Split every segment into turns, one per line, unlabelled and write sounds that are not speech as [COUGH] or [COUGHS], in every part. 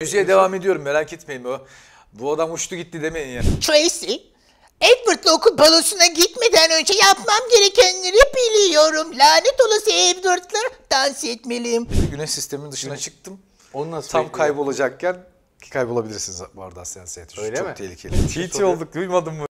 Müziğe devam ediyorum merak etmeyin o. Bu adam uçtu gitti demeyin ya.
Tracy, Edward'la okul balosuna gitmeden önce yapmam gerekenleri biliyorum. Lanet olası
Edward'la dans etmeliyim. Güneş sisteminin dışına Güneş. çıktım. Onu nasıl Tam kaybolacakken kaybolabilirsiniz bu arada Asya Öyle Çok mi? tehlikeli. TT olduk duymadın mı?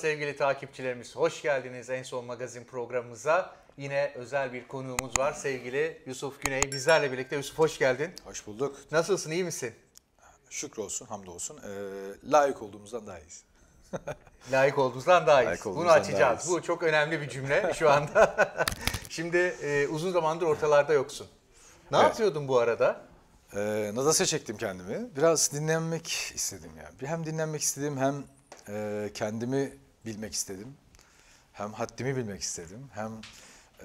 sevgili takipçilerimiz. Hoş geldiniz en son magazin programımıza. Yine özel bir konuğumuz var. Sevgili Yusuf Güney bizlerle birlikte. Yusuf hoş geldin. Hoş bulduk. Nasılsın iyi misin? Şükür olsun, hamdolsun. Ee, layık olduğumuzdan daha iyiyiz. [LAUGHS] layık olduğumuzdan daha iyiyiz. Olduğumuzdan Bunu açacağız. Bu çok önemli bir cümle [LAUGHS] şu anda. [LAUGHS] Şimdi e, uzun zamandır ortalarda yoksun. Ne evet. yapıyordun bu arada?
Ee, Nadas'a çektim kendimi. Biraz dinlenmek istedim yani. Hem dinlenmek istedim hem e, kendimi bilmek istedim. Hem haddimi bilmek istedim. Hem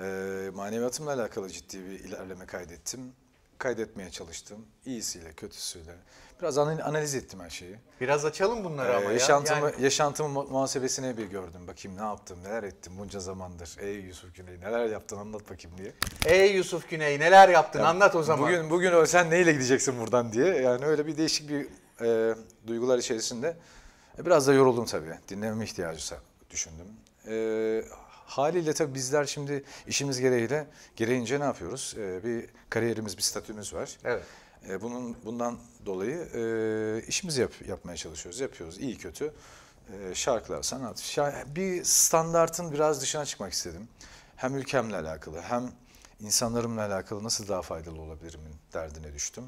e, maneviyatımla alakalı ciddi bir ilerleme kaydettim. Kaydetmeye çalıştım. İyisiyle, kötüsüyle. Biraz analiz ettim
her şeyi. Biraz açalım bunları ee, ama e, yaşantımı, ya. Yani...
Yaşantımı muhasebesine bir gördüm. Bakayım ne yaptım, neler ettim bunca zamandır. Ey Yusuf Güney neler yaptın anlat bakayım diye.
Ey Yusuf Güney neler yaptın ya, anlat o zaman. Bugün
bugün sen neyle gideceksin buradan diye. Yani öyle bir değişik bir e, duygular içerisinde e, biraz da yoruldum tabii. Dinlememe ihtiyacı düşündüm. E, haliyle tabii bizler şimdi işimiz gereği de gereğince ne yapıyoruz? E, bir kariyerimiz, bir statümüz var. Evet. E, bunun bundan dolayı e, işimizi yap, yapmaya çalışıyoruz, yapıyoruz. iyi kötü e, şarkılar, sanat. Şarkı, bir standartın biraz dışına çıkmak istedim. Hem ülkemle alakalı, hem insanlarımla alakalı nasıl daha faydalı olabilirimin derdine düştüm.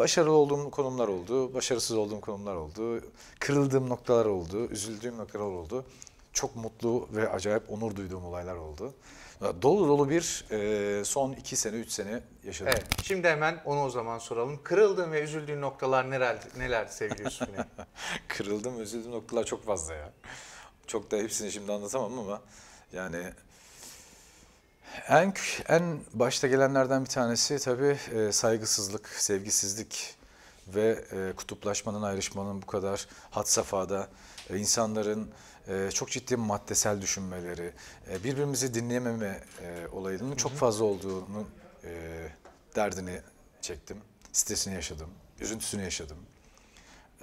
Başarılı olduğum konumlar oldu, başarısız olduğum konumlar oldu, kırıldığım noktalar oldu, üzüldüğüm noktalar oldu. Çok mutlu ve acayip onur duyduğum olaylar oldu. Dolu dolu bir e, son iki sene, üç sene yaşadım. Evet,
şimdi hemen onu o zaman soralım. Kırıldığın ve üzüldüğün noktalar neler, neler sevgili Yusuf
[LAUGHS] Kırıldım, üzüldüğüm noktalar çok fazla ya. Çok da hepsini şimdi anlatamam ama yani en, en başta gelenlerden bir tanesi tabii e, saygısızlık, sevgisizlik ve e, kutuplaşmanın, ayrışmanın bu kadar had safhada e, insanların çok ciddi maddesel düşünmeleri, birbirimizi dinleyememe olayının çok fazla olduğunu derdini çektim, stresini yaşadım, üzüntüsünü yaşadım.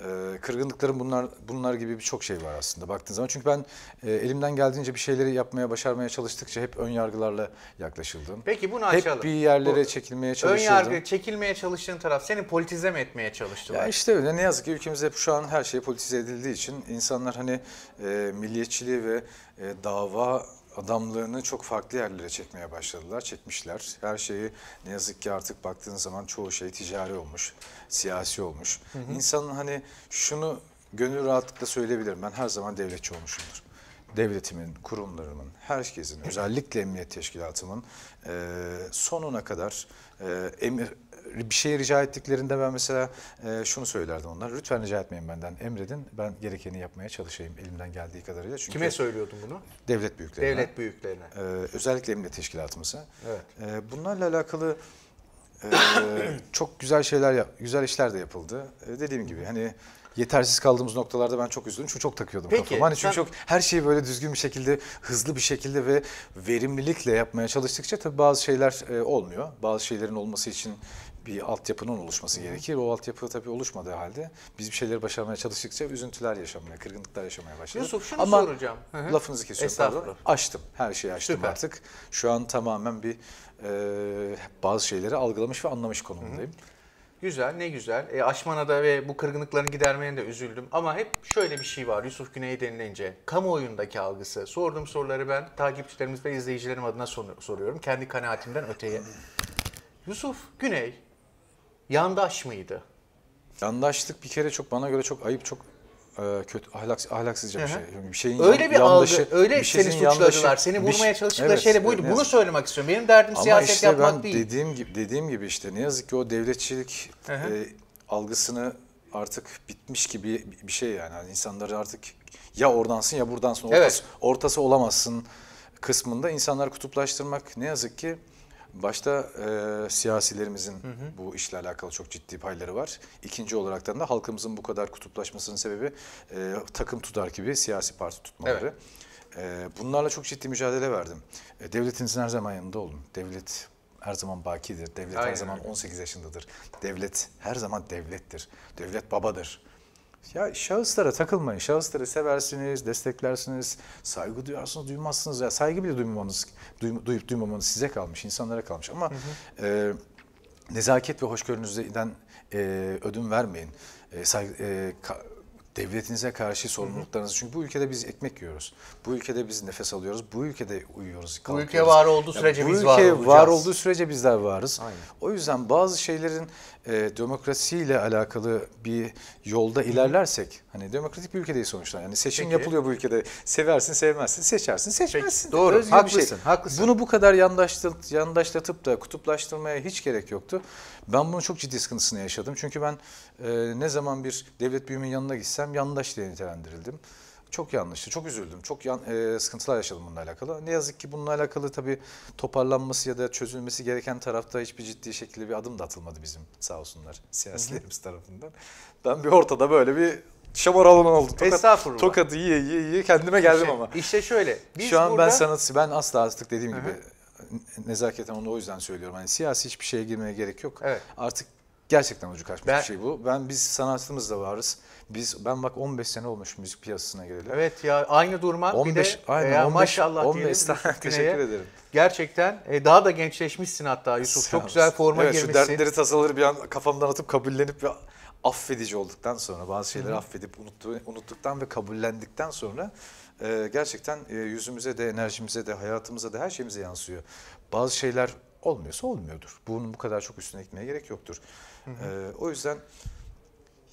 Ee, kırgınlıkların bunlar bunlar gibi birçok şey var aslında baktığın zaman. Çünkü ben e, elimden geldiğince bir şeyleri yapmaya, başarmaya çalıştıkça hep ön yargılarla yaklaşıldım. Peki bunu açalım. Hep bir yerlere Bu, çekilmeye çalışıldım. Ön yargı
çekilmeye çalıştığın taraf seni politize mi etmeye çalıştılar? Ya işte
öyle ne yazık ki ülkemizde hep şu an her şey politize edildiği için insanlar hani e, milliyetçiliği ve e, dava adamlarını çok farklı yerlere çekmeye başladılar, çekmişler. Her şeyi ne yazık ki artık baktığın zaman çoğu şey ticari olmuş, siyasi olmuş. Hı hı. İnsanın hani şunu gönül rahatlıkla söyleyebilirim. Ben her zaman devletçi olmuşumdur. Devletimin, kurumlarımın, herkesin, özellikle emniyet teşkilatımın e, sonuna kadar e, emir bir şey rica ettiklerinde ben mesela e, şunu söylerdim onlar. Lütfen rica etmeyin benden. Emredin. Ben gerekeni yapmaya çalışayım elimden geldiği kadarıyla. Çünkü Kime
söylüyordun bunu?
Devlet büyüklerine. Devlet büyüklerine. E, özellikle emniyet teşkilatımıza. Evet. E, bunlarla alakalı e, [COUGHS] çok güzel şeyler yap, güzel işler de yapıldı. E, dediğim gibi hani yetersiz kaldığımız noktalarda ben çok üzüldüm. Çünkü çok takıyordum Peki, kafama. Hani çünkü sen... çok her şeyi böyle düzgün bir şekilde, hızlı bir şekilde ve verimlilikle yapmaya çalıştıkça tabii bazı şeyler e, olmuyor. Bazı şeylerin olması için bir altyapının oluşması gerekir. O altyapı tabii oluşmadığı halde biz bir şeyleri başarmaya çalıştıkça üzüntüler yaşamaya, kırgınlıklar yaşamaya başladık. Yusuf şunu Ama soracağım. Hı hı. lafınızı kesiyorum pardon. Açtım. Her şeyi açtım Süper. artık. Şu an tamamen bir e, bazı şeyleri algılamış ve anlamış konumdayım Hı hı.
Güzel, ne güzel. E, aşmana da ve bu kırgınlıkların gidermeye de üzüldüm. Ama hep şöyle bir şey var Yusuf Güney denilince. Kamuoyundaki algısı. Sorduğum soruları ben takipçilerimiz ve izleyicilerim adına soruyorum. Kendi kanaatimden öteye. Yusuf Güney yandaş mıydı? Yandaşlık bir
kere çok bana göre çok ayıp, çok e, kötü ahlaks, ahlaksızca bir şey. bir şeyin öyle bir yandaşı, algı, öyle bir seni suçladılar. Seni vurmaya şey- çalıştıkları evet, şeyle buydu. Evet. Bunu
söylemek istiyorum. Benim derdim Ama siyaset işte yapmak ben değil.
dediğim gibi dediğim gibi işte ne yazık ki o devletçilik e, algısını artık bitmiş gibi bir şey yani. yani insanlar artık ya oradansın ya buradansın. Ortası, evet. ortası olamazsın kısmında insanlar kutuplaştırmak ne yazık ki Başta e, siyasilerimizin hı hı. bu işle alakalı çok ciddi payları var. İkinci olarak da halkımızın bu kadar kutuplaşmasının sebebi e, takım tutar gibi siyasi parti tutmaları. Evet. E, bunlarla çok ciddi mücadele verdim. E, devletinizin her zaman yanında olun. Devlet her zaman bakidir. Devlet Aynen. her zaman 18 yaşındadır. Devlet her zaman devlettir. Devlet babadır. Ya şahıslara takılmayın. Şahısları seversiniz, desteklersiniz, saygı duyarsınız, duymazsınız. Ya saygı bile duymamanız, duy, duyup duymamanız size kalmış, insanlara kalmış. Ama hı hı. E, nezaket ve hoşgörünüzden e, ödün vermeyin. E, saygı, e, ka, devletinize karşı sorumluluklarınız. Çünkü bu ülkede biz ekmek yiyoruz. Bu ülkede biz nefes alıyoruz. Bu ülkede uyuyoruz. Bu ülke var olduğu sürece ya, biz var olacağız. Bu ülke var olduğu sürece bizler varız. Aynen. O yüzden bazı şeylerin e, demokrasiyle alakalı bir yolda ilerlersek hani demokratik bir ülkedeyiz sonuçta yani seçim Peki. yapılıyor bu ülkede seversin sevmezsin seçersin
seçmezsin. Peki, doğru Özgür şey. haklısın şey.
haklısın. Bunu bu kadar yandaşlat, yandaşlatıp da kutuplaştırmaya hiç gerek yoktu. Ben bunun çok ciddi sıkıntısını yaşadım çünkü ben e, ne zaman bir devlet büyümün yanına gitsem yandaş diye nitelendirildim. Çok yanlıştı. Çok üzüldüm. Çok yan, e, sıkıntılar yaşadım bununla alakalı. Ne yazık ki bununla alakalı tabii toparlanması ya da çözülmesi gereken tarafta hiçbir ciddi şekilde bir adım da atılmadı bizim sağ olsunlar siyasilerimiz tarafından. Ben bir ortada böyle bir şamaralan oldu. Tokat, Estağfurullah. Tokat iyi iyi iyi kendime geldim işte, ama. İşte şöyle. Biz Şu an burada... ben sanatçı, ben asla artık dediğim Hı-hı. gibi nezaketen onu o yüzden söylüyorum. Hani siyasi hiçbir şeye girmeye gerek yok. Evet. Artık gerçekten ucu kaçmış ben... bir şey bu. Ben biz sanatımız da varız. Biz ben bak 15 sene olmuş müzik piyasasına gireli.
Evet ya aynı durma 15, bir de aynen, e, 15, maşallah 15, diyelim. [LAUGHS] teşekkür ederim. Gerçekten e, daha da gençleşmişsin hatta Yusuf. Sağ çok olsun. güzel forma evet, girmişsin. Şu dertleri
tasaları bir an kafamdan atıp kabullenip bir affedici olduktan sonra bazı şeyleri Hı-hı. affedip unuttu, unuttuktan ve kabullendikten sonra e, gerçekten e, yüzümüze de enerjimize de hayatımıza da her şeyimize yansıyor. Bazı şeyler olmuyorsa olmuyordur. Bunun bu kadar çok üstüne gitmeye gerek yoktur. Hı e, o yüzden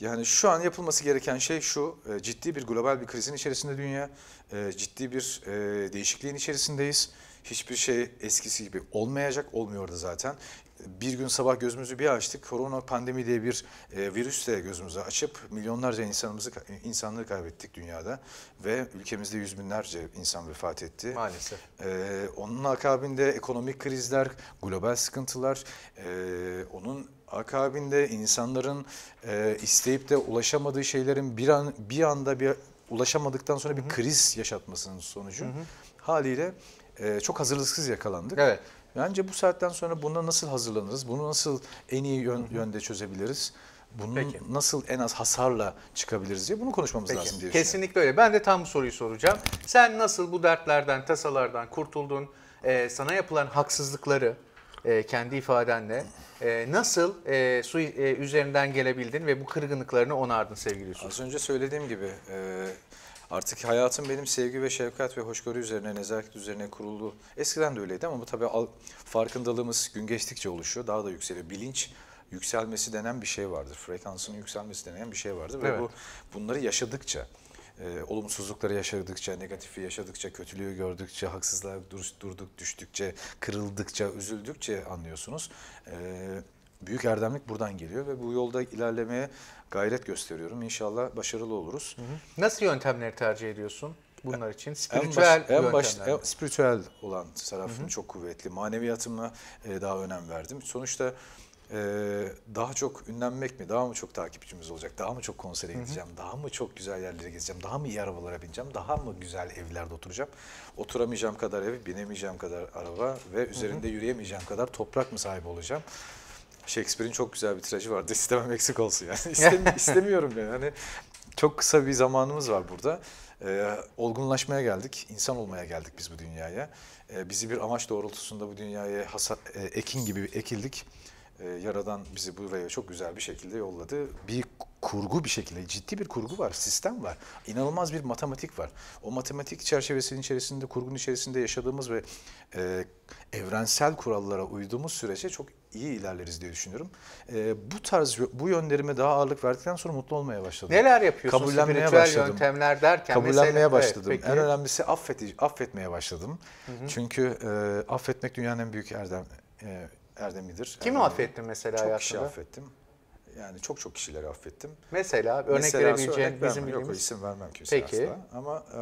yani şu an yapılması gereken şey şu, e, ciddi bir global bir krizin içerisinde dünya, e, ciddi bir e, değişikliğin içerisindeyiz. Hiçbir şey eskisi gibi olmayacak, olmuyor da zaten. Bir gün sabah gözümüzü bir açtık, korona pandemi diye bir e, virüsle gözümüzü açıp milyonlarca insanımızı insanları kaybettik dünyada ve ülkemizde yüz binlerce insan vefat etti. Maalesef. E, onun akabinde ekonomik krizler, global sıkıntılar, e, onun Akabinde insanların e, isteyip de ulaşamadığı şeylerin bir an bir anda bir ulaşamadıktan sonra bir Hı -hı. kriz yaşatmasının sonucu Hı -hı. haliyle e, çok hazırlıksız yakalandık. Evet. Bence bu saatten sonra buna nasıl hazırlanırız? Bunu nasıl en iyi yön, yönde çözebiliriz? bunun Peki. nasıl en az hasarla çıkabiliriz diye bunu konuşmamız Peki. lazım diye
Kesinlikle öyle. Ben de tam bu soruyu soracağım. Sen nasıl bu dertlerden, tasalardan kurtuldun? Ee, sana yapılan haksızlıkları, e, kendi ifadenle. E, nasıl e, su üzerinden gelebildin ve bu kırgınlıklarını onardın sevgili Yusuf? Az önce söylediğim gibi artık hayatım benim sevgi ve şefkat ve
hoşgörü üzerine, nezaket üzerine kuruldu. Eskiden de öyleydi ama bu tabii farkındalığımız gün geçtikçe oluşuyor, daha da yükseliyor. Bilinç yükselmesi denen bir şey vardır. Frekansının yükselmesi denen bir şey vardır. Ve bu bunları yaşadıkça e, olumsuzlukları yaşadıkça, negatifi yaşadıkça, kötülüğü gördükçe, haksızlığa dur, durduk, düştükçe, kırıldıkça, üzüldükçe anlıyorsunuz. E, büyük erdemlik buradan geliyor ve bu yolda ilerlemeye gayret gösteriyorum. İnşallah başarılı
oluruz. Hı hı. Nasıl yöntemleri tercih ediyorsun? bunlar için spiritüel en baş, en baş, en,
spiritüel olan tarafım Hı-hı. çok kuvvetli. Maneviyatımla e, daha önem verdim. Sonuçta ee, daha çok ünlenmek mi, daha mı çok takipçimiz olacak, daha mı çok konsere gideceğim, hı hı. daha mı çok güzel yerlere gezeceğim, daha mı iyi arabalara bineceğim, daha mı güzel evlerde oturacağım, oturamayacağım kadar ev, binemeyeceğim kadar araba ve üzerinde hı hı. yürüyemeyeceğim kadar toprak mı sahibi olacağım? Shakespeare'in çok güzel bir tirajı vardı. [LAUGHS] istemem eksik olsun yani. [LAUGHS] İstem istemiyorum yani. Hani çok kısa bir zamanımız var burada. Ee, olgunlaşmaya geldik, insan olmaya geldik biz bu dünyaya. Ee, bizi bir amaç doğrultusunda bu dünyaya hasa, e, ekin gibi ekildik e, Yaradan bizi buraya çok güzel bir şekilde yolladı. Bir kurgu bir şekilde, ciddi bir kurgu var, sistem var. İnanılmaz bir matematik var. O matematik çerçevesinin içerisinde, kurgunun içerisinde yaşadığımız ve e, evrensel kurallara uyduğumuz sürece çok iyi ilerleriz diye düşünüyorum. E, bu tarz, bu yönlerime daha ağırlık verdikten sonra mutlu olmaya başladım. Neler yapıyorsun? Kabullenmeye başladım. yöntemler derken. Kabullenmeye mesela, başladım. Evet, en önemlisi affeti, affetmeye başladım. Hı hı. Çünkü e, affetmek dünyanın en büyük erdem, e, erdemidir. Kimi Erdem affettin mesela çok hayatında? Çok kişi affettim. Yani çok çok kişileri affettim. Mesela örnek Meselası verebileceğin örnek bizim bildiğimiz. Yok isim vermem kimse Peki. asla. Ama e,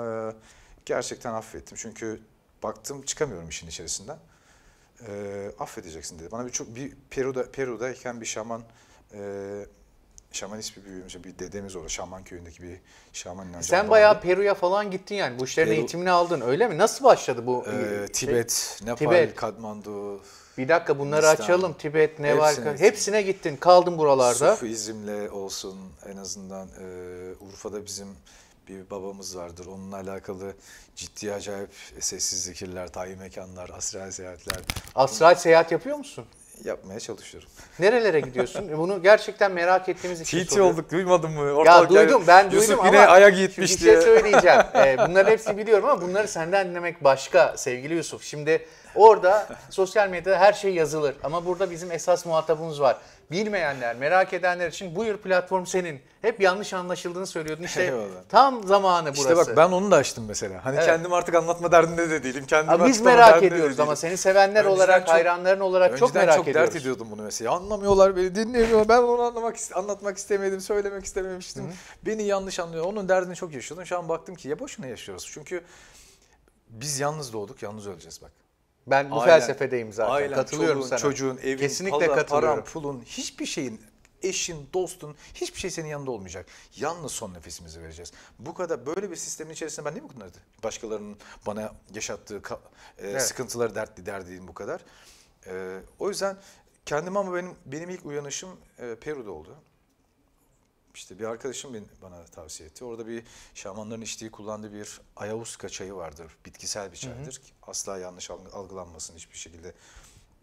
gerçekten affettim. Çünkü baktım çıkamıyorum işin içerisinden. E, affedeceksin dedi. Bana bir çok bir Peru'da Peru'dayken bir şaman e, şamanist bir büyüğümüz, bir dedemiz oldu. Şaman köyündeki bir şaman inancı. Sen bayağı
Peru'ya falan gittin yani. Bu işlerin Peru, eğitimini aldın öyle mi? Nasıl başladı bu? E, şey? Tibet, Nepal, Tibet. Kadmandu. Bir dakika bunları Hindistan, açalım. Tibet, Nepal, hepsine, hepsine gittin. Kaldın buralarda.
Sufizmle olsun en azından e, Urfa'da bizim bir babamız vardır. Onunla alakalı ciddi acayip sessiz zikirler, tayin mekanlar, astral seyahatler.
Astral seyahat yapıyor musun?
yapmaya çalışıyorum. Nerelere gidiyorsun?
E, bunu gerçekten merak ettiğimiz için TT soruyorum. olduk duymadın mı? Ortalık ya duydum ben Yusuf yine ama aya gitmiş bir şey söyleyeceğim. ee, [LAUGHS] bunların hepsini biliyorum ama bunları senden dinlemek başka sevgili Yusuf. Şimdi Orada sosyal medyada her şey yazılır. Ama burada bizim esas muhatabımız var. Bilmeyenler, merak edenler için buyur platform senin. Hep yanlış anlaşıldığını söylüyordun. İşte tam zamanı burası. İşte bak ben
onu da açtım mesela. Hani evet. kendimi artık anlatma derdinde de değilim. Kendimi Aa, biz merak ediyoruz de ama seni sevenler önceden olarak, çok, hayranların olarak çok merak çok ediyoruz. çok dert ediyordum bunu mesela. Anlamıyorlar beni, dinlemiyor. Ben onu anlamak anlatmak istemedim, söylemek istememiştim. hı Beni yanlış anlıyor. Onun derdini çok yaşıyordum. Şu an baktım ki ya boşuna yaşıyoruz. Çünkü biz yalnız doğduk, yalnız öleceğiz bak. Ben bu Aynen. felsefedeyim zaten. Aynen. Katılıyorum Çoluğun, sana. Çocuğun, evin, Kesinlikle pala, paran, pulun, hiçbir şeyin eşin, dostun hiçbir şey senin yanında olmayacak. Yalnız son nefesimizi vereceğiz. Bu kadar böyle bir sistemin içerisinde ben ne mi bunları başkalarının bana yaşattığı e, evet. sıkıntıları dertli derdiğim bu kadar. E, o yüzden kendim ama benim benim ilk uyanışım e, Peru'da oldu işte bir arkadaşım bana tavsiye etti. Orada bir şamanların içtiği kullandığı bir ayahuasca çayı vardır. Bitkisel bir çaydır. Hı hı. Asla yanlış algılanmasın hiçbir şekilde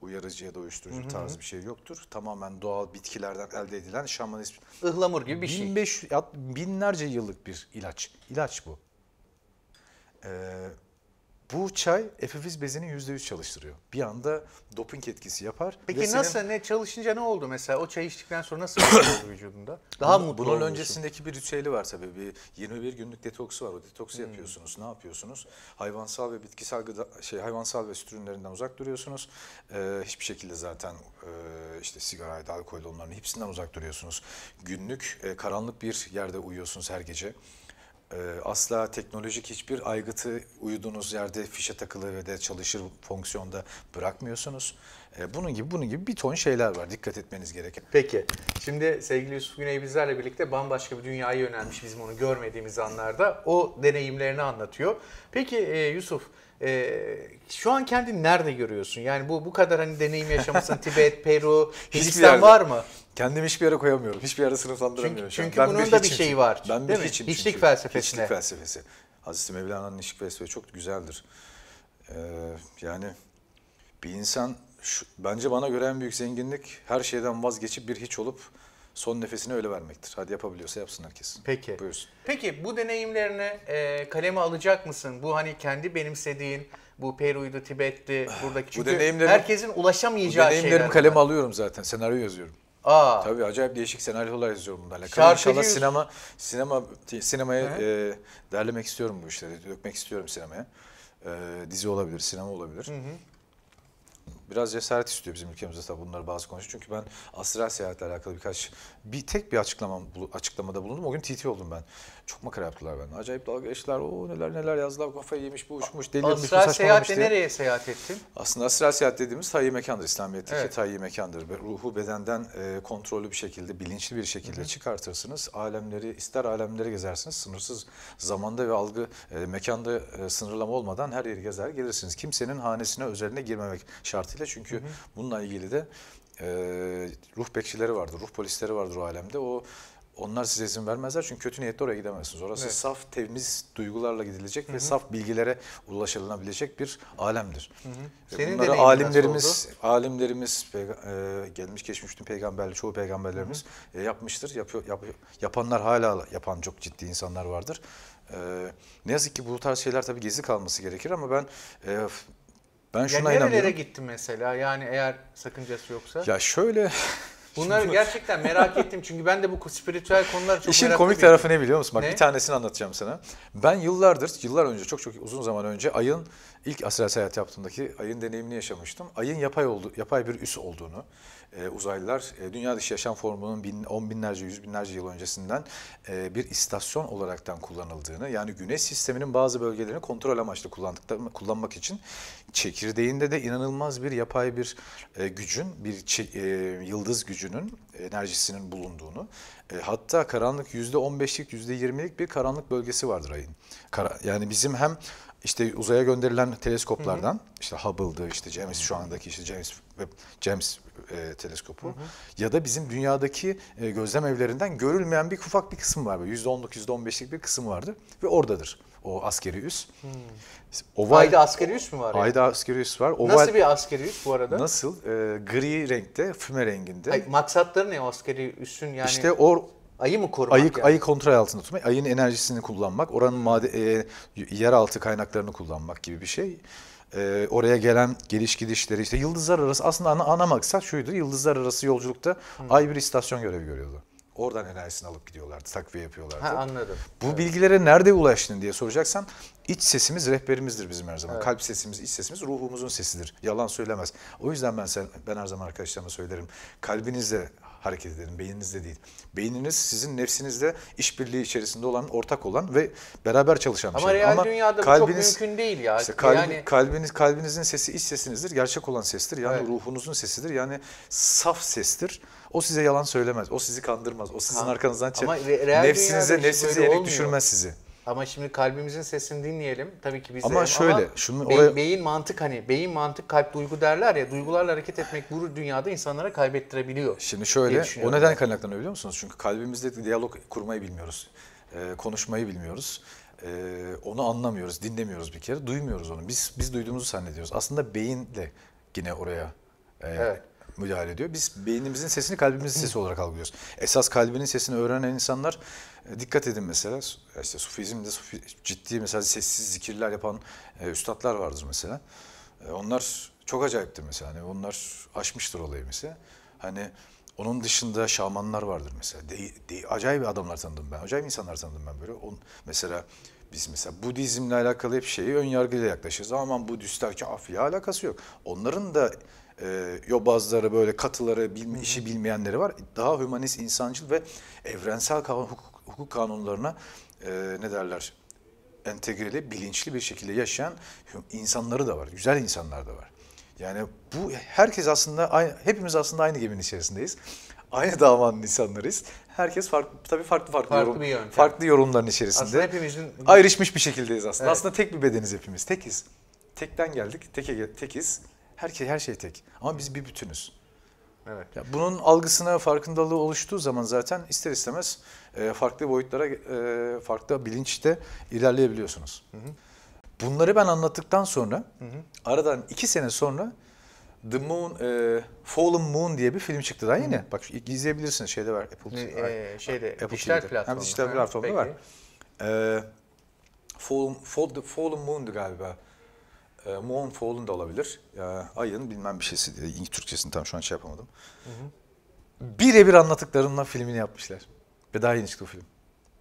uyarıcı ya da uyuşturucu hı tarz bir şey yoktur. Tamamen doğal bitkilerden elde edilen şamanizm. Ihlamur gibi bir 1500, şey. Binlerce yıllık bir ilaç. İlaç bu. Ee, bu çay epifiz bezini %100 çalıştırıyor. Bir anda doping etkisi yapar. Peki senin... nasıl
ne çalışınca ne oldu mesela? O çayı içtikten sonra nasıl şey oldu
vücudunda? Daha bunun, mutlu Bunun olmuşsun. öncesindeki bir ritüeli var tabii. Bir 21 günlük detoksu var. O detoksu hmm. yapıyorsunuz. Ne yapıyorsunuz? Hayvansal ve bitkisel gıda, şey hayvansal ve süt ürünlerinden uzak duruyorsunuz. Ee, hiçbir şekilde zaten e, işte sigaraydı, alkol onların hepsinden uzak duruyorsunuz. Günlük e, karanlık bir yerde uyuyorsunuz her gece. E, asla teknolojik hiçbir aygıtı uyuduğunuz yerde fişe takılı ve de çalışır fonksiyonda bırakmıyorsunuz. E, bunun gibi bunun gibi bir ton şeyler var dikkat etmeniz gereken. Peki
şimdi sevgili Yusuf Güney bizlerle birlikte bambaşka bir dünyaya yönelmiş bizim onu görmediğimiz anlarda o deneyimlerini anlatıyor. Peki e, Yusuf... E, şu an kendini nerede görüyorsun? Yani bu bu kadar hani deneyim yaşamışsın [LAUGHS] Tibet, Peru, Hindistan var mı?
Kendimi hiçbir yere koyamıyorum. Hiçbir yere sınıflandıramıyorum. Çünkü, çünkü bunun bir da bir şeyi var. Ben bir hiçim Hiçlik çünkü. felsefesine. Hiçlik felsefesi. Hazreti Mevlana'nın hiçlik felsefesi çok güzeldir. Ee, yani bir insan şu, bence bana göre en büyük zenginlik her şeyden vazgeçip bir hiç olup son nefesini öyle vermektir. Hadi yapabiliyorsa yapsın herkes.
Peki. Buyursun. Peki bu deneyimlerini e, kaleme alacak mısın? Bu hani kendi benimsediğin bu Peru'ydu, Tibet'ti [SIGHS] buradaki. Çünkü bu deneyimlerim, herkesin ulaşamayacağı bu deneyimlerimi şeyler. kaleme
alıyorum zaten. Senaryo yazıyorum. Aa. Tabii acayip değişik senaryolar yazıyorum bunlarla.
alakalı. İnşallah sinema
sinema sinemaya e, derlemek istiyorum bu işleri. Dökmek istiyorum sinemaya. E, dizi olabilir, sinema olabilir. Hı hı biraz cesaret istiyor bizim ülkemizde tabii bunları bazı konuşuyor. Çünkü ben astral seyahatle alakalı birkaç bir tek bir açıklamam açıklamada bulundum. O gün TT oldum ben. Çok makara yaptılar benden. Acayip dalga geçtiler. O neler neler yazdılar. Kafayı yemiş, bu uçmuş, delirmiş, bu saçmalamış seyahatle diye. nereye
seyahat ettin?
Aslında astral seyahat dediğimiz tayyi mekandır. İslamiyet'teki evet. tayyi mekandır. Ruhu bedenden e, kontrollü bir şekilde, bilinçli bir şekilde Hı-hı. çıkartırsınız. Alemleri, ister alemleri gezersiniz. Sınırsız zamanda ve algı, e, mekanda e, sınırlama olmadan her yeri gezer gelirsiniz. Kimsenin hanesine, özeline girmemek şartıyla. Çünkü Hı-hı. bununla ilgili de e, ruh bekçileri vardır, ruh polisleri vardır o alemde. O onlar size izin vermezler çünkü kötü niyetle oraya gidemezsiniz. Orası evet. saf, temiz duygularla gidilecek Hı -hı. ve saf bilgilere ulaşılabilecek bir alemdir. Senin Bunları alimlerimiz, oldu? alimlerimiz e, gelmiş geçmiş tüm peygamberler, çoğu peygamberlerimiz E, yapmıştır. Yapıyor, yap, yapanlar hala yapan çok ciddi insanlar vardır. E, ne yazık ki bu tarz şeyler tabii gizli kalması gerekir ama ben e, ben şuna yani inanıyorum. Nerelere gitti
mesela yani eğer sakıncası yoksa? Ya şöyle Bunları gerçekten merak ettim çünkü ben de bu spiritüel konuları çok İşin merak komik tarafı ne biliyor musun? Bak ne? bir tanesini
anlatacağım sana. Ben yıllardır, yıllar önce çok çok uzun zaman önce ayın ilk astral seyahat yaptığımdaki ayın deneyimini yaşamıştım. Ayın yapay oldu, yapay bir üs olduğunu e, uzaylılar e, dünya dışı yaşam formunun bin, on binlerce, yüz binlerce yıl öncesinden e, bir istasyon olaraktan kullanıldığını yani güneş sisteminin bazı bölgelerini kontrol amaçlı kullandıkları, kullanmak için çekirdeğinde de inanılmaz bir yapay bir gücün, bir yıldız gücünün enerjisinin bulunduğunu hatta karanlık yüzde on beşlik yüzde yirmilik bir karanlık bölgesi vardır ayın. yani bizim hem işte uzaya gönderilen teleskoplardan hı hı. işte Hubble'dı işte James şu andaki işte James Webb James e, teleskopu hı hı. ya da bizim dünyadaki e, gözlem evlerinden görülmeyen bir ufak bir kısım var. %10'luk %15'lik bir kısım vardır ve oradadır o askeri üs. Oval, Ayda askeri üs mü var? Yani? Ayda askeri üs var. Oval, nasıl bir
askeri üs bu arada? Nasıl? E, gri renkte, füme renginde. Ay, maksatları ne o askeri üsün yani? İşte o Ayı mı
korumak? Ayı, yani? ayı kontrol altında tutmak, ayın enerjisini kullanmak, oranın made, e, yeraltı kaynaklarını kullanmak gibi bir şey. E, oraya gelen geliş gidişleri işte yıldızlar arası aslında ana, ana maksat şuydu. Yıldızlar arası yolculukta Hı. Hmm. ay bir istasyon görevi görüyordu. Oradan enerjisini alıp gidiyorlardı, takviye
yapıyorlardı. Ha, anladım.
Bu evet. bilgilere nerede ulaştın diye soracaksan iç sesimiz rehberimizdir bizim her zaman. Evet. Kalp sesimiz, iç sesimiz ruhumuzun sesidir. Yalan söylemez. O yüzden ben sen, ben her zaman arkadaşlarıma söylerim. Kalbinizle hareket edin. Beyninizde değil. Beyniniz sizin nefsinizle işbirliği içerisinde olan, ortak olan ve beraber çalışan bir şey. Ama real Ama dünyada kalbiniz, bu çok mümkün değil ya. Işte kalbi, yani... kalbiniz, kalbinizin sesi iç sesinizdir. Gerçek olan sestir. Yani evet. ruhunuzun sesidir. Yani saf sestir. O size yalan söylemez. O sizi kandırmaz. O sizin ha. arkanızdan çek. Nefsinize, nefsinize yenik düşürmez sizi.
Ama şimdi kalbimizin sesini dinleyelim. Tabii ki biz ama şöyle ama şunu beyin, oraya... beyin mantık hani beyin mantık kalp duygu derler ya duygularla hareket etmek bu dünyada insanlara kaybettirebiliyor. Şimdi şöyle o neden
kaynaklanıyor biliyor musunuz? Çünkü kalbimizde diyalog kurmayı bilmiyoruz. Ee, konuşmayı bilmiyoruz. Ee, onu anlamıyoruz, dinlemiyoruz bir kere. Duymuyoruz onu. Biz biz duyduğumuzu zannediyoruz. Aslında beyin de yine oraya e, evet müdahale ediyor. Biz beynimizin sesini kalbimizin sesi olarak algılıyoruz. Esas kalbinin sesini öğrenen insanlar e, dikkat edin mesela işte Sufizm'de Sufi, ciddi mesela sessiz zikirler yapan e, üstadlar vardır mesela. E, onlar çok acayiptir mesela. Hani onlar aşmıştır olayı mesela. Hani onun dışında şamanlar vardır mesela. De, de, acayip adamlar tanıdım ben. Acayip insanlar tanıdım ben böyle. On, mesela biz mesela Budizmle alakalı hep şeyi ön yargıyla yaklaşırız. Aman Budistler kafir alakası yok. Onların da e, yobazları böyle katıları bilme, işi bilmeyenleri var. Daha hümanist, insancıl ve evrensel kavram, hukuk hukuk kanunlarına e, ne derler entegreli, bilinçli bir şekilde yaşayan insanları da var. Güzel insanlar da var. Yani bu herkes aslında aynı, hepimiz aslında aynı geminin içerisindeyiz. Aynı davanın insanlarıyız. Herkes farklı tabii farklı farklı, farklı yorum, bir yöntem. farklı yorumların içerisinde. Aslında hepimizin ayrışmış bir şekildeyiz aslında. Evet. Aslında tek bir bedeniz hepimiz. Tekiz. Tekten geldik. Teke tekiz. Her şey her şey tek. Ama biz bir bütünüz. Evet. Ya bunun algısına farkındalığı oluştuğu zaman zaten ister istemez e, farklı boyutlara, e, farklı bilinçte ilerleyebiliyorsunuz. Hı hı. Bunları ben anlattıktan sonra, hı hı. aradan iki sene sonra The Moon, e, Fallen Moon diye bir film çıktı daha yine. Hı. Bak izleyebilirsiniz şeyde var Apple e, e, şeyde Apple dijital platformda. Hem dijital platformda var. E, Fallen, Fall, Fallen Moon'du galiba. E, Moon Fall'un da olabilir. E, ayın bilmem bir şeysi diye. İngiliz Türkçesini tam şu an şey yapamadım. Birebir anlattıklarından filmini yapmışlar. Ve daha yeni çıktı bu film.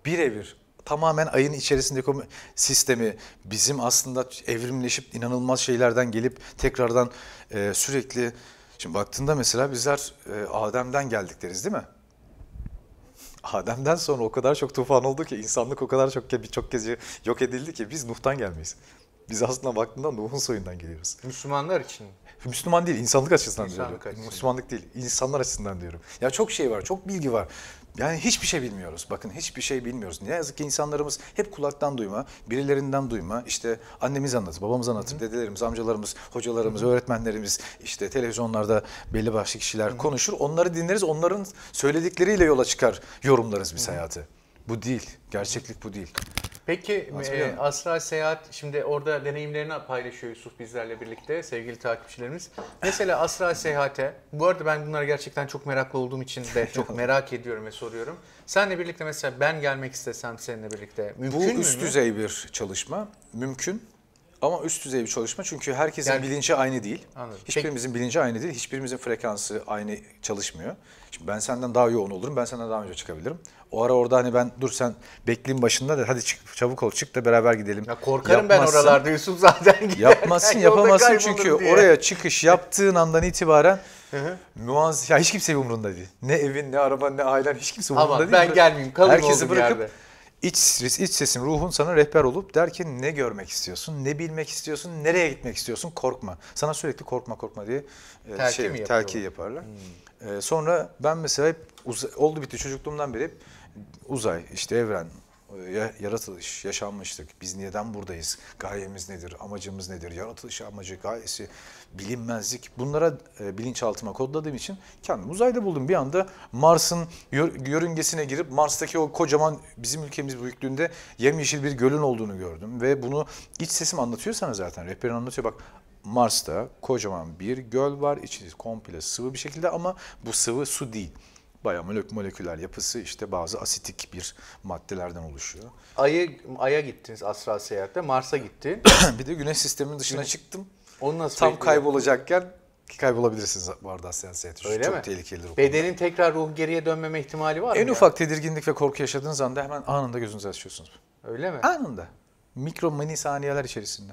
Birebir tamamen ayın içerisindeki o sistemi bizim aslında evrimleşip inanılmaz şeylerden gelip tekrardan e, sürekli şimdi baktığında mesela bizler e, Adem'den geldik deriz değil mi? Adem'den sonra o kadar çok tufan oldu ki insanlık o kadar çok birçok kez yok edildi ki biz Nuh'tan gelmeyiz. Biz aslında baktığında Nuh'un soyundan geliyoruz.
Müslümanlar için
Müslüman değil, insanlık açısından İnsanlık diyorum. Açısından. Müslümanlık değil, insanlar açısından diyorum. Ya çok şey var, çok bilgi var. Yani hiçbir şey bilmiyoruz. Bakın hiçbir şey bilmiyoruz. Ne yazık ki insanlarımız hep kulaktan duyma, birilerinden duyma. İşte annemiz anlatır, babamız anlatır, Hı-hı. dedelerimiz, amcalarımız, hocalarımız, Hı-hı. öğretmenlerimiz, işte televizyonlarda belli başlı kişiler Hı-hı. konuşur. Onları dinleriz, onların söyledikleriyle yola çıkar yorumlarız biz Hı-hı. hayatı. Bu değil. Gerçeklik bu değil.
Peki e, Asra Seyahat şimdi orada deneyimlerini paylaşıyor Yusuf bizlerle birlikte sevgili takipçilerimiz. Mesela Asra Seyahat'e bu arada ben bunlara gerçekten çok meraklı olduğum için de [LAUGHS] çok merak ediyorum ve soruyorum. Senle birlikte mesela ben gelmek istesem seninle birlikte mümkün Bu mü? üst düzey
bir çalışma. Mümkün. Ama üst düzey bir çalışma çünkü herkesin yani, bilinci aynı değil.
Anladım. Hiçbirimizin
Peki. bilinci aynı değil. Hiçbirimizin frekansı aynı çalışmıyor. Şimdi ben senden daha yoğun olurum. Ben senden daha önce çıkabilirim. O ara orada hani ben dur sen bekleyin başında da hadi çık çabuk ol çık da beraber gidelim. Ya korkarım yapmazsın, ben oralarda Yusuf zaten gider. Yapmazsın yapamazsın çünkü diye. oraya çıkış yaptığın andan itibaren muazzam ya hiç kimse umurunda değil. Ne evin ne araban ne ailen hiç kimse umurunda Ama değil. Ama ben gelmeyeyim kalırım Herkesi bırakıp yerde. İç, iç sesim, ruhun sana rehber olup der ki ne görmek istiyorsun, ne bilmek istiyorsun, nereye gitmek istiyorsun korkma. Sana sürekli korkma korkma diye e, telki, şey, mi telki yaparlar. Hmm. E, sonra ben mesela hep oldu bitti çocukluğumdan beri hep uzay, işte evren, yaratılış, yaşanmışlık, biz neden buradayız, gayemiz nedir, amacımız nedir, yaratılış amacı, gayesi, bilinmezlik bunlara e, bilinçaltıma kodladığım için kendimi uzayda buldum. Bir anda Mars'ın yörüngesine girip Mars'taki o kocaman bizim ülkemiz büyüklüğünde yemyeşil bir gölün olduğunu gördüm ve bunu iç sesim anlatıyor sana zaten, rehberin anlatıyor bak Mars'ta kocaman bir göl var. İçi komple sıvı bir şekilde ama bu sıvı su değil. Bayağı moleküler yapısı işte bazı asitik bir maddelerden
oluşuyor. Ay'a, Ay'a gittiniz astral seyahatte, Mars'a gitti. [COUGHS] bir de güneş sisteminin dışına güneş... çıktım. Onu nasıl Tam
kaybolacakken ki kaybolabilirsiniz bu arada aslen seyahati. Öyle çok mi? tehlikelidir. Bedenin
tekrar ruh geriye dönmeme ihtimali var en mı? En yani? ufak
tedirginlik ve korku yaşadığınız anda hemen anında gözünüzü açıyorsunuz. Öyle mi? Anında. Mikro mini saniyeler içerisinde.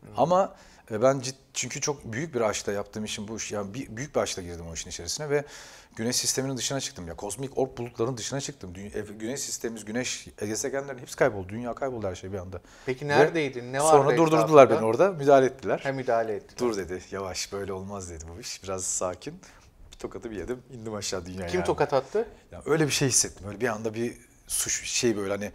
Hmm. Ama e, ben cid, çünkü çok büyük bir aşkla yaptığım işin bu iş, yani büyük bir aşkla girdim o işin içerisine ve güneş sisteminin dışına çıktım. Ya kosmik orb bulutlarının dışına çıktım. Dünya, e, güneş sistemimiz, güneş, gezegenlerin hepsi kayboldu. Dünya kayboldu her şey bir anda. Peki neredeydin? Ne vardı? Sonra durdurdular beni orada. Müdahale ettiler. He müdahale etti. Dur dedi. Yavaş böyle olmaz dedi bu iş. Biraz sakin. Bir tokatı bir yedim. indim aşağı dünyaya. Kim yani. tokat
attı? Yani öyle
bir şey hissettim. Öyle bir anda bir suç şey böyle hani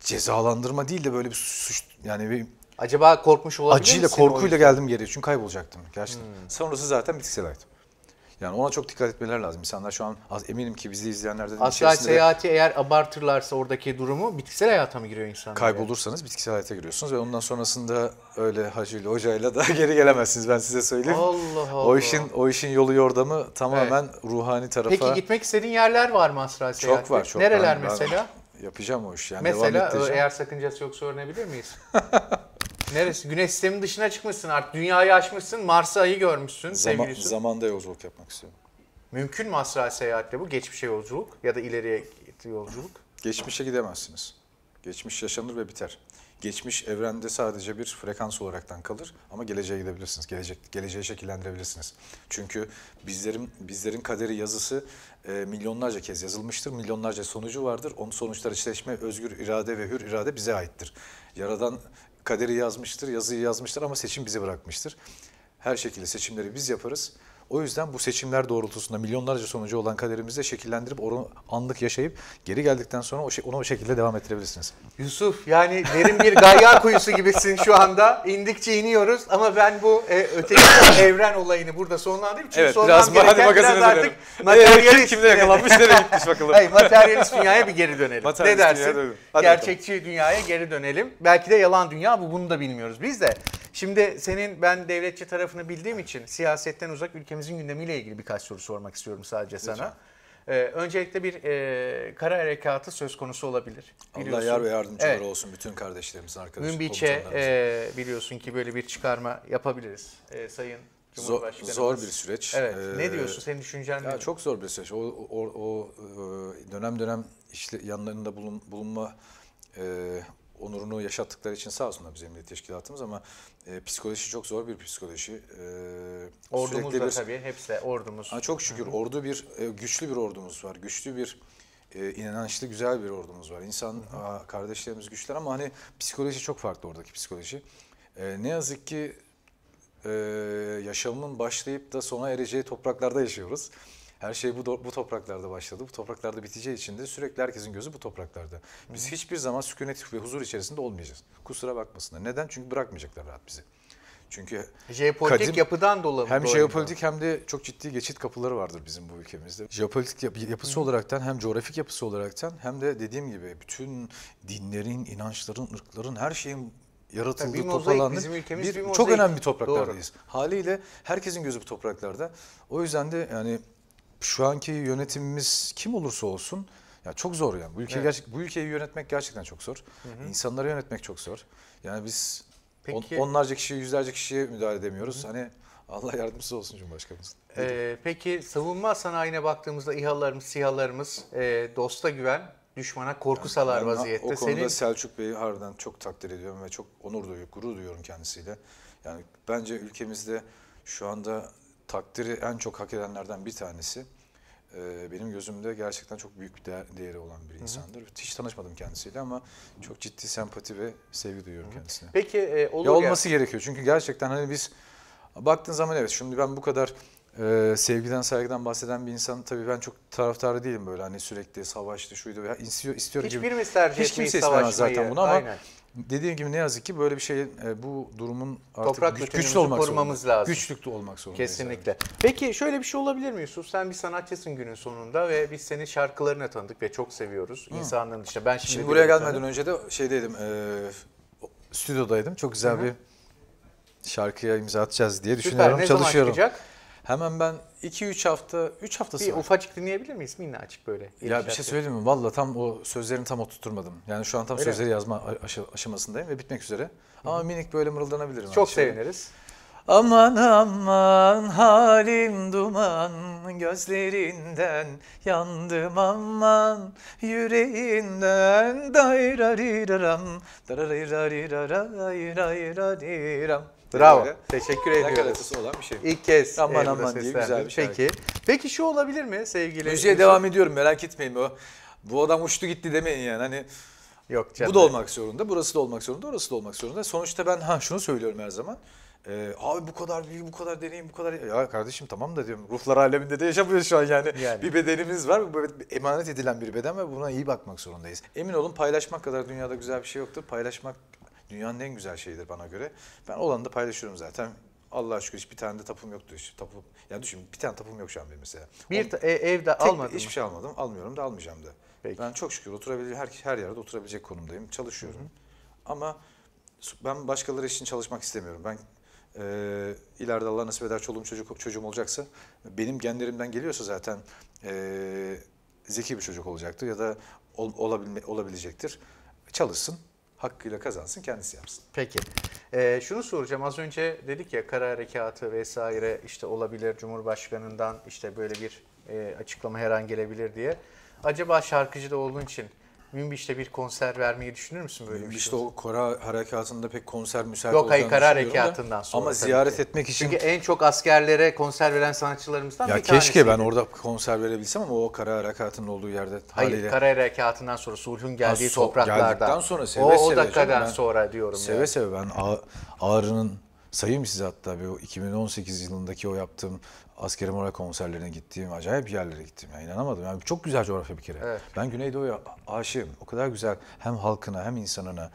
cezalandırma değil de böyle bir suç yani bir Acaba korkmuş olabilir Acıyla, korkuyla geldim geriye çünkü kaybolacaktım gerçekten. Hmm. Sonrası zaten bitkisel hayat. Yani ona çok dikkat etmeler lazım. İnsanlar şu an az eminim ki bizi izleyenlerden Hatta içerisinde...
seyahati eğer abartırlarsa oradaki durumu bitkisel hayata mı giriyor insanlar?
Kaybolursanız yani? bitkisel hayata giriyorsunuz ve ondan sonrasında öyle hacıyla hocayla da [LAUGHS] geri gelemezsiniz ben size söyleyeyim. Allah Allah. O işin, o işin yolu yordamı tamamen evet. ruhani tarafa. Peki
gitmek istediğin yerler var mı astral seyahatte? Çok var. Çok Nereler ben, mesela? Ben yapacağım o iş yani. Mesela devam eğer sakıncası yoksa öğrenebilir miyiz? [LAUGHS] Neresi? Güneş sistemin dışına çıkmışsın artık. Dünyayı aşmışsın, Mars'ı ayı görmüşsün Zaman, sevgili Zamanda yolculuk yapmak istiyorum. Mümkün mü astral seyahatle bu? Geçmişe yolculuk ya da ileriye yolculuk?
Geçmişe gidemezsiniz. Geçmiş yaşanır ve biter. Geçmiş evrende sadece bir frekans olaraktan kalır ama geleceğe gidebilirsiniz. Gelecek geleceği şekillendirebilirsiniz. Çünkü bizlerin bizlerin kaderi yazısı e, milyonlarca kez yazılmıştır. Milyonlarca sonucu vardır. Onun sonuçları çileşme, özgür irade ve hür irade bize aittir. Yaradan kaderi yazmıştır, yazıyı yazmıştır ama seçim bizi bırakmıştır. Her şekilde seçimleri biz yaparız. O yüzden bu seçimler doğrultusunda milyonlarca sonucu olan kaderimizi şekillendirip onu anlık yaşayıp geri geldikten sonra o şey, onu o şekilde devam ettirebilirsiniz.
Yusuf yani derin bir gayya kuyusu gibisin şu anda. İndikçe iniyoruz ama ben bu e, öteki evren olayını burada sonlandırayım. Çünkü evet biraz Mahalle Magazin'e dönelim. Materyalist. Ee, Kimde yakalanmış nereye gitmiş bakalım. Hayır materyalist dünyaya bir geri dönelim. Materyalist ne dersin? Dünyaya Gerçekçi bakalım. dünyaya geri dönelim. Belki de yalan dünya bu bunu da bilmiyoruz biz de. Şimdi senin ben devletçi tarafını bildiğim için siyasetten uzak ülkemizin gündemiyle ilgili birkaç soru sormak istiyorum sadece sana. Lütfen. Ee, öncelikle bir e, kara harekatı söz konusu olabilir. Biliyorsun, Allah yar ve yardımcıları evet.
olsun bütün kardeşlerimizin, arkadaşlarımızın. Münbiç'e
e, biliyorsun ki böyle bir çıkarma yapabiliriz. E, Sayın Zor, zor bir süreç. Evet. Ee, ne diyorsun? Senin
düşüncen ne? Çok zor bir süreç. O, o, o e, dönem dönem işte yanlarında bulun, bulunma e, onurunu yaşattıkları için sağ olsunlar bizim emniyet teşkilatımız ama e, psikoloji çok zor bir psikoloji. E, ordumuz da bir, tabii
hepsi ordumuz. Ha, çok şükür Hı -hı.
ordu bir e, güçlü bir ordumuz var. Güçlü bir e, inançlı güzel bir ordumuz var. İnsan Hı -hı. A, kardeşlerimiz güçler ama hani psikoloji çok farklı oradaki psikoloji. E, ne yazık ki e, yaşamın başlayıp da sona ereceği topraklarda yaşıyoruz. Her şey bu, bu topraklarda başladı. Bu topraklarda biteceği için de sürekli herkesin gözü bu topraklarda. Biz Hı. hiçbir zaman sükunet ve huzur içerisinde olmayacağız. Kusura bakmasınlar. Neden? Çünkü bırakmayacaklar rahat bizi. Çünkü jeopolitik kadim, yapıdan dolayı. Hem jeopolitik hem de çok ciddi geçit kapıları vardır bizim bu ülkemizde. Jeopolitik yap- yapısı Hı. olaraktan hem coğrafik yapısı olaraktan hem de dediğim gibi bütün dinlerin, inançların, ırkların her şeyin yaratıldığı yani bir, çok önemli bir topraklardayız. Doğru. Haliyle herkesin gözü bu topraklarda. O yüzden de yani şu anki yönetimimiz kim olursa olsun ya çok zor yani. Bu ülkeyi evet. gerçek bu ülkeyi yönetmek gerçekten çok zor. Hı hı. İnsanları yönetmek çok zor. Yani biz Peki, on, onlarca kişiye, yüzlerce kişiye müdahale edemiyoruz. Hı. Hani Allah yardımcısı olsun Cumhurbaşkanımız. Ee,
peki savunma sanayine baktığımızda İHA'larımız, SİHA'larımız e, dosta güven, düşmana korku yani salar vaziyette. O konuda Senin...
Selçuk Bey'i harbiden çok takdir ediyorum ve çok onur duyuyorum, gurur duyuyorum kendisiyle. Yani bence ülkemizde şu anda takdiri en çok hak edenlerden bir tanesi. E, benim gözümde gerçekten çok büyük bir değeri olan bir insandır. Hı hı. Hiç tanışmadım kendisiyle ama çok ciddi sempati ve sevgi duyuyorum hı hı. kendisine. Peki e, olur ya olması ya. gerekiyor çünkü gerçekten hani biz baktığın zaman evet şimdi ben bu kadar e, sevgiden saygıdan bahseden bir insan tabii ben çok taraftarı değilim böyle hani sürekli savaştı şuydu veya istiyor, istiyor Hiç gibi. Hiçbirimiz tercih Hiç kimse istemez zaten bunu ama aynen. dediğim gibi ne yazık ki böyle bir şey e, bu durumun
artık Toprak güç, güçlü olmak korumamız zorunda. lazım. Güçlü olmak zorunda. Kesinlikle. Abi. Peki şöyle bir şey olabilir mi Yusuf? Sen bir sanatçısın günün sonunda ve biz senin şarkılarını tanıdık ve çok seviyoruz. Hı. İnsanların işte ben şimdi, şimdi buraya gelmeden önce
de şeydeydim. E, stüdyodaydım. Çok güzel Hı-hı. bir şarkıya imza atacağız diye Süper. düşünüyorum. Ne Çalışıyorum. Zaman
çıkacak? Hemen ben 2-3 hafta, 3 haftası bir var. ufacık dinleyebilir miyiz minnacık böyle? Ya bir şey söyleyeyim
mi? Valla tam o sözlerini tam oturtmadım. Yani şu an tam Öyle sözleri mi? yazma aşamasındayım ve bitmek üzere.
Ama minik böyle mırıldanabilirim. Çok seviniriz.
Aman aman halim duman gözlerinden yandım aman yüreğinden dayrariraram dararirarirarayirariraram Bravo. Böyle Teşekkür ediyorum. Alakası olan bir şey. İlk kez aman e, aman diye güzel bir şarkı. Peki.
Peki şu olabilir mi sevgili? Müziğe Yusuf? devam ediyorum
merak etmeyin. O, bu adam uçtu gitti demeyin yani. Hani Yok canım. Bu da olmak zorunda, burası da olmak zorunda, orası da olmak zorunda. Sonuçta ben ha şunu söylüyorum her zaman. Ee, abi bu kadar büyük, bu kadar deneyim, bu kadar... Ya kardeşim tamam da diyorum ruhlar aleminde de yaşamıyoruz şu an yani. yani. Bir bedenimiz var, emanet edilen bir beden ve buna iyi bakmak zorundayız. Emin olun paylaşmak kadar dünyada güzel bir şey yoktur. Paylaşmak Dünyanın en güzel şeyidir bana göre. Ben olanı da paylaşıyorum zaten. Allah aşkına hiçbir tane de tapum yoktu. Işte, tapum, yani düşün bir tane tapum yok şu an benim mesela. Bir Onu, e, evde almadım, Hiçbir şey almadım. Almıyorum da almayacağım da. Peki. Ben çok şükür oturabildiğim her, her yerde oturabilecek konumdayım. Çalışıyorum. Hı hı. Ama ben başkaları için çalışmak istemiyorum. Ben e, ileride Allah nasip eder çoluğum çocuk, çocuğum olacaksa benim genlerimden geliyorsa zaten e, zeki bir çocuk olacaktır ya da ol, olabilme,
olabilecektir. Çalışsın hakkıyla kazansın kendisi yapsın. Peki. Ee, şunu soracağım az önce dedik ya kara harekatı vesaire işte olabilir Cumhurbaşkanı'ndan işte böyle bir e, açıklama her an gelebilir diye. Acaba şarkıcı da olduğun için Münbiş'te bir konser vermeyi düşünür müsün böyle Münbiş'te
bir şey? o Kora harekatında pek konser müsait Yok hayır Kara harekatından sonra. Ama ziyaret ki. etmek için.
Çünkü en çok askerlere konser veren sanatçılarımızdan ya bir tanesi. Keşke ben
orada konser verebilsem ama o Kara harekatının olduğu yerde. Hayır haliyle... Kara
harekatından sonra Sulh'un geldiği ha, so, topraklardan. Geldikten sonra seve o, seve. O dakikadan ben, sonra diyorum. Seve yani.
seve ben Ağrı'nın sayayım size hatta bir o 2018 yılındaki o yaptığım askerim oraya konserlerine gittiğim, acayip yerlere gittim. Yani inanamadım. Yani çok güzel coğrafya bir kere. Evet. Ben Güneydoğu'ya aşığım. O kadar güzel hem halkına hem insanına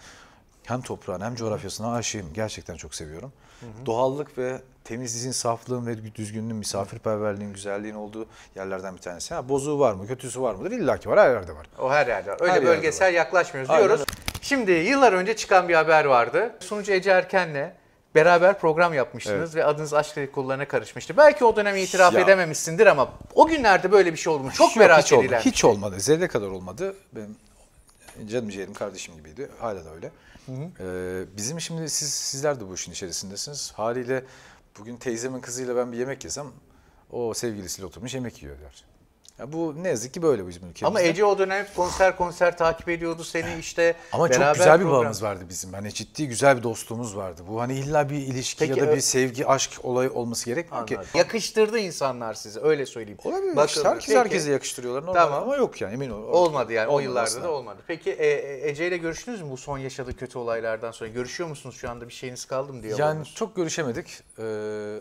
hem toprağına hem coğrafyasına aşığım. Gerçekten çok seviyorum. Hı hı. Doğallık ve temizliğin, saflığın ve düzgünlüğün, misafirperverliğin, güzelliğin olduğu yerlerden bir tanesi. Ha, bozuğu var mı, kötüsü var mıdır? İlla ki var, her yerde var.
O her yerde var. Öyle her bölgesel yaklaşmıyoruz Aynen. diyoruz. Şimdi yıllar önce çıkan bir haber vardı. Sunucu Ece Erken'le beraber program yapmıştınız evet. ve adınız aşk kollarına karışmıştı. Belki o dönem itiraf ya. edememişsindir ama o günlerde böyle bir şey olmuş. Çok Yok, merak hiç edilen. Olmadı. Hiç
şey. olmadı. Zerre kadar olmadı. Benim canım ciğerim kardeşim gibiydi. Hala da öyle. Hı hı. Ee, bizim şimdi siz sizler de bu işin içerisindesiniz. Haliyle bugün teyzemin kızıyla ben bir yemek yesem o sevgilisiyle oturmuş yemek yiyor der. Ya bu ne yazık ki böyle bizim ülkemizde. Ama Ece
o dönem konser konser takip ediyordu seni işte. Ama çok güzel bir bağımız
vardı bizim. Hani ciddi güzel bir dostluğumuz vardı. Bu hani illa bir ilişki Peki, ya da bir e, sevgi, aşk olayı olması gerekmiyor ki.
Yakıştırdı insanlar size öyle söyleyeyim. Olabilir. Bak, işte herkes Peki. herkese
yakıştırıyorlar. Normal tamam. ama yok yani emin ol. Olmadı yani o yıllarda aslında. da
olmadı. Peki e, e, Ece ile görüştünüz mü bu son yaşadığı kötü olaylardan sonra? Görüşüyor musunuz şu anda bir şeyiniz kaldı mı diye? Yani
çok görüşemedik ee,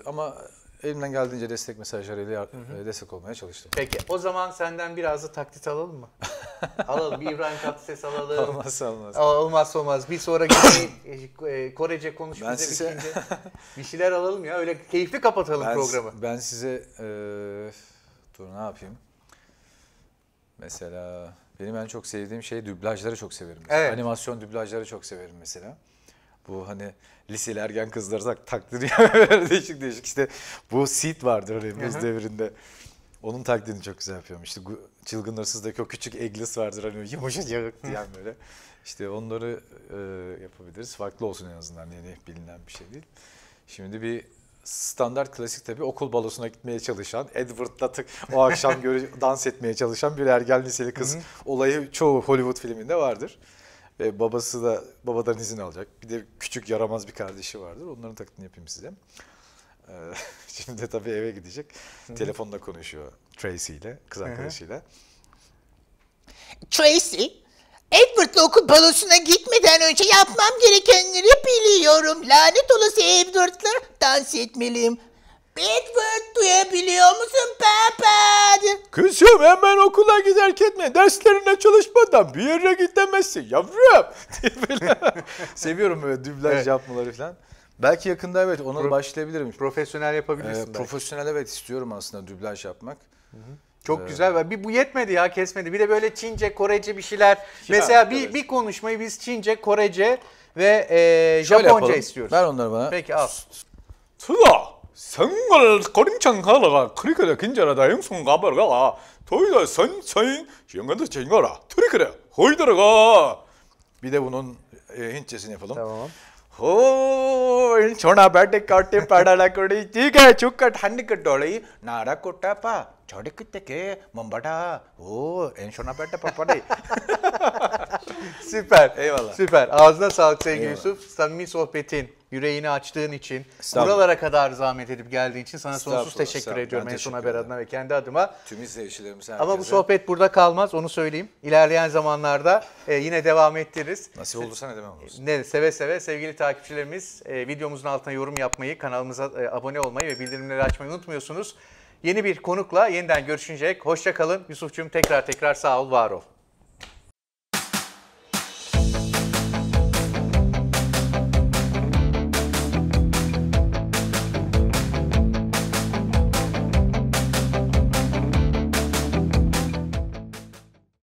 ama elimden geldiğince destek mesajlarıyla hı e, destek olmaya
çalıştım. Peki o zaman senden biraz da taklit alalım mı? [LAUGHS] alalım bir İbrahim Tatlıses alalım. Olmaz olmaz. olmaz olmaz. Bir sonra [COUGHS] e, Korece konuş ben bize size... [LAUGHS] bir şeyler alalım ya öyle keyifli kapatalım ben, programı.
Ben size e, dur ne yapayım? Mesela benim en çok sevdiğim şey dublajları çok severim. Evet. Animasyon dublajları çok severim mesela bu hani liseli ergen kızları taklidi [LAUGHS] değişik değişik işte bu Seed vardı hani Remyos devrinde. Onun taklidini çok güzel yapıyorum. İşte Çılgın Hırsız'daki o küçük Eglis vardır hani yumuşacık diyen böyle. İşte onları e, yapabiliriz. Farklı olsun en azından yeni bilinen bir şey değil. Şimdi bir standart klasik tabii okul balosuna gitmeye çalışan, Edward'la tık o akşam [LAUGHS] göre dans etmeye çalışan bir ergen liseli kız olayı çoğu Hollywood filminde vardır. Ve ee, babası da babadan izin alacak. Bir de küçük yaramaz bir kardeşi vardır. Onların taklidini yapayım size. Ee, [LAUGHS] şimdi de tabii eve gidecek. Hı-hı. Telefonda konuşuyor Tracy ile, kız arkadaşıyla. Hı-hı. Tracy, Edward'la okul balosuna gitmeden önce yapmam gerekenleri biliyorum. Lanet olası Edward'la dans etmeliyim. Bedford duyabiliyor musun Pepper? Kızım hemen okula giderken mi derslerine çalışmadan bir yere gidemezsin yavrum. [LAUGHS] Seviyorum böyle dublaj evet. yapmaları falan. Belki yakında evet ona Pro başlayabilirim. Profesyonel yapabilirsin. Ee, profesyonel evet istiyorum aslında dublaj yapmak. Hı hı.
Çok ee, güzel. Bir bu yetmedi ya kesmedi. Bir de böyle Çince, Korece bir şeyler. Ya, Mesela bir evet. bir konuşmayı biz Çince, Korece ve e, Japonca istiyoruz. Ver onları bana. Peki al.
Tula. 성을 거림창하다가 그리그래 긴자라다 영성 가버가 도이다 선서인 영간도 진거라 트리그래 호이더가 미대부는 인체스네 보통 हो छोना बैठे काटे पड़ा कोड़ी ठीक है चुक्का ठंड के डोली नारा कोटा पा छोड़े
कितने के मम्बटा ओ इन छोना बैठे पपड़े süper eyvallah süper ağzına sağlık sevgili Yusuf samimi sohbetin yüreğini açtığın için, buralara kadar zahmet edip geldiğin için sana sonsuz teşekkür ediyorum en son haber adına ve kendi adıma. Tüm izleyicilerimiz herkese. Ama bu sohbet burada kalmaz onu söyleyeyim. İlerleyen zamanlarda e, yine devam ettiririz. Nasip olursa ne demek olursun. Ne, seve seve sevgili takipçilerimiz e, videomuzun altına yorum yapmayı, kanalımıza e, abone olmayı ve bildirimleri açmayı unutmuyorsunuz. Yeni bir konukla yeniden görüşünceye hoşça kalın. Yusuf'cum tekrar tekrar sağ ol, var ol.